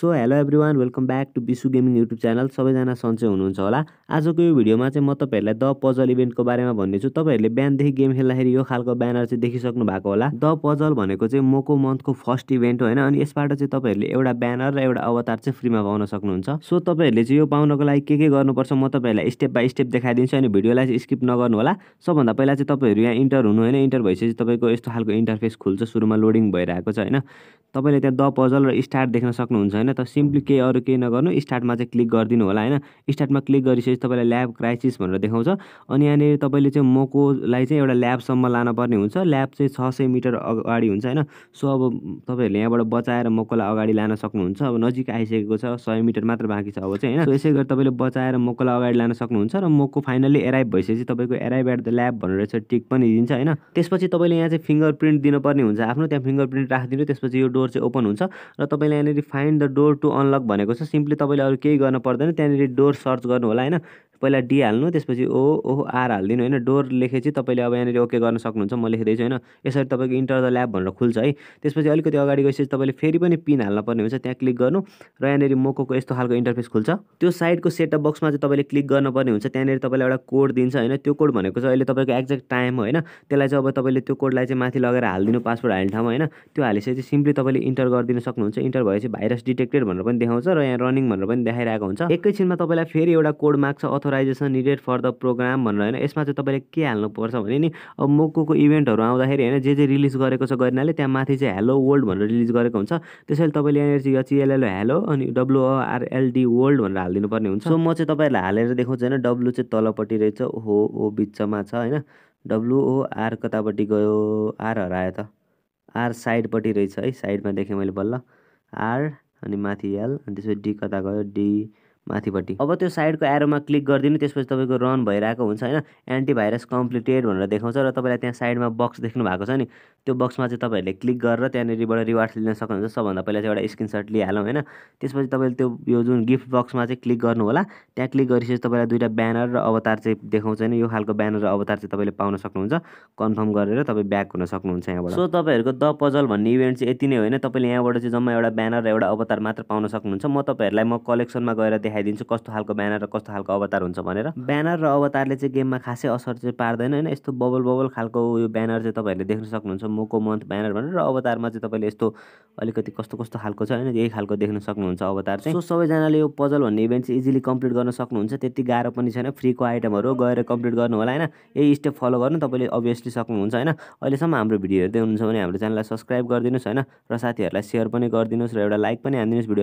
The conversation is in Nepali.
so hello everyone welcome back to Vishu gaming YouTube channel सबैजना सन्चै हुनुहुन्छ होला आजको यो भिडियोमा चाहिँ म तपाईँहरूलाई द पजल इभेन्टको बारेमा भन्नेछु तपाईँहरूले बिहानदेखि गेम खेल्दाखेरि यो खालको ब्यानर चाहिँ देखिसक्नु भएको होला द पजल भनेको चाहिँ मोको मन्थको फर्स्ट इभेन्ट होइन अनि यसबाट चाहिँ तपाईँहरूले एउटा ब्यानर र एउटा अवतार चाहिँ फ्रीमा पाउन सक्नुहुन्छ सो तपाईँहरूले चाहिँ यो पाउनको लागि के के गर्नुपर्छ म तपाईँहरूलाई स्टेप बाई स्टेप देखाइदिन्छु अनि भिडियोलाई चाहिँ स्किप नगर्नु होला सबभन्दा पहिला चाहिँ तपाईँहरू यहाँ इन्टर हुनु होइन इन्टर भइसकेपछि तपाईँको यस्तो खालको इन्टरफेस खुल्छ सुरुमा लोडिङ भइरहेको छ होइन तपाईँले त्यहाँ द पजल र स्टार देख्न सक्नुहुन्छ होइन होइन त सिम्पली केही अरू केही नगर्नु स्टार्टमा चाहिँ क्लिक गरिदिनु होला होइन स्टार्टमा क्लिक गरिसकेपछि तपाईँलाई ल्याब क्राइसिस भनेर देखाउँछ अनि यहाँनिर तपाईँले चाहिँ मकोलाई चाहिँ एउटा ल्याबसम्म लानुपर्ने हुन्छ ल्याब चाहिँ छ सय मिटर अगाडि हुन्छ होइन सो अब तपाईँहरूले यहाँबाट बचाएर मकोलाई अगाडि लान सक्नुहुन्छ अब नजिक आइसकेको छ सय मिटर मात्र बाँकी छ अब चाहिँ होइन यसै गरी तपाईँले बचाएर मकोलाई अगाडि लान सक्नुहुन्छ र मको फाइनल्ली एराइभ भइसकेपछि तपाईँको एराइभ एट द ल्याब भनेर चाहिँ टिक पनि दिन्छ होइन त्यसपछि तपाईँले यहाँ चाहिँ फिङ्गर प्रिन्ट दिनुपर्ने हुन्छ आफ्नो त्यहाँ फिङ्गर प्रिन्ट राखिदिनु त्यसपछि यो डोर चाहिँ ओपन हुन्छ र तपाईँले यहाँनिर find the door to unlock भनेको छ सिम्पली तपाईँले अरू केही गर्नु पर्दैन त्यहाँनिर डोर सर्च गर्नु होला होइन पहिला डी हाल्नु त्यसपछि ओ ओ आर हालिदिनु होइन डोर लेखेपछि तपाईँले अब यहाँनिर ओके गर्न सक्नुहुन्छ म लेखिँदैछु होइन यसरी तपाईँको इन्टर द ल्याब भनेर खुल्छ है त्यसपछि अलिकति अगाडि गएपछि तपाईँले फेरि पनि पिन हाल्न पर्ने हुन्छ त्यहाँ क्लिक गर्नु र यहाँनिर मोकोको यस्तो खालको इन्टरफेस खुल्छ त्यो साइडको सेटअप बक्समा चाहिँ तपाईँले क्लिक गर्नुपर्ने हुन्छ त्यहाँनिर तपाईँलाई एउटा कोड दिन्छ होइन त्यो कोड भनेको चाहिँ अहिले तपाईँको एक्ज्याक्ट टाइम हो होइन त्यसलाई चाहिँ अब तपाईँले त्यो कोडलाई चाहिँ माथि लगेर हालिदिनु पासवर्ड हाल्ने ठाउँमा होइन त्यो चाहिँ सिम्पली तपाईँले इन्टर गरिदिन सक्नुहुन्छ इन्टर भएपछि भाइरस डिटेक्टेड भनेर पनि देखाउँछ र यहाँ रनिङ भनेर पनि देखाइरहेको हुन्छ एकैछिनमा तपाईँलाई फेरि एउटा कोड माग्छ अथवा authorization needed for the program भनेर होइन यसमा चाहिँ तपाईँले के हाल्नुपर्छ भने नि अब मोकोको इभेन्टहरू आउँदाखेरि होइन जे जे रिलिज गरेको छ गरिनाले त्यहाँ माथि चाहिँ हेलो वर्ल्ड भनेर रिलिज गरेको हुन्छ त्यसैले तपाईँले यहाँनिर चाहिँ चिएलएलओ हेलो अनि डब्लुओआरएलडी वर्ल्ड भनेर हालिदिनु पर्ने हुन्छ सो म चाहिँ तपाईँहरूलाई हालेर देखाउँछु होइन डब्लु चाहिँ तलपट्टि रहेछ हो ओ बिचमा छ होइन डब्लुओआर कतापट्टि गयो आर हरायो त आर साइडपट्टि रहेछ है साइडमा देखेँ मैले बल्ल आर अनि माथि एल अनि त्यसपछि डी कता गयो डी माथिपट्टि अब त्यो साइडको एरोमा क्लिक गरिदिनु त्यसपछि तपाईँको रन भइरहेको हुन्छ होइन एन्टिभाइरस कम्प्लिटेड भनेर देखाउँछ र तपाईँलाई त्यहाँ साइडमा बक्स देख्नु भएको छ नि त्यो बक्समा चाहिँ तपाईँहरूले क्लिक गरेर त्यहाँनिरबाट रिवार्ड्स लिन सक्नुहुन्छ सबभन्दा पहिला चाहिँ एउटा स्क्रिनसट लिइहालौँ होइन त्यसपछि तपाईँले त्यो यो जुन गिफ्ट बक्समा चाहिँ क्लिक गर्नु होला त्यहाँ क्लिक गरिसकेपछि तपाईँलाई दुइटा ब्यानर र अवतार चाहिँ देखाउँछ नि यो खालको ब्यानर र अवतार चाहिँ तपाईँले पाउन सक्नुहुन्छ कन्फर्म गरेर तपाईँ ब्याक हुन सक्नुहुन्छ यहाँबाट सो तपाईँहरूको द पजल भन्ने इभेन्ट चाहिँ यति नै होइन तपाईँले यहाँबाट चाहिँ जम्मा एउटा ब्यानर र एउटा अवतार मात्र पाउन सक्नुहुन्छ म तपाईँहरूलाई म कलेक्सनमा गएर देखाइदिन्छु कस्तो खालको ब्यानर र कस्तो खालको अवतार हुन्छ भनेर ब्यानर र अवतारले चाहिँ गेममा खासै असर चाहिँ पार्दैन होइन यस्तो बबल बबल खालको यो ब्यानर चाहिँ तपाईँहरूले देख्न सक्नुहुन्छ मोको मन्थ ब्यानर भनेर अवतारमा चाहिँ तपाईँले यस्तो अलिकति कस्तो कस्तो खालको छ होइन यही खालको देख्न सक्नुहुन्छ अवतार चाहिँ सो सबैजनाले यो पजल भन्ने इभेन्ट चाहिँ इजिली कम्प्लिट गर्न सक्नुहुन्छ त्यति गाह्रो पनि छैन फ्रीको आइटमहरू गएर कम्प्लिट गर्नु होला होइन यही स्टेप फलो गर्नु तपाईँले अभियसली सक्नुहुन्छ होइन अहिलेसम्म हाम्रो भिडियो हेर्दै हुनुहुन्छ भने हाम्रो च्यानललाई सब्सक्राइब गरिदिनुहोस् होइन र साथीहरूलाई सेयर पनि गरिदिनुहोस् र एउटा लाइक पनि हालिदिनुहोस् भिडियो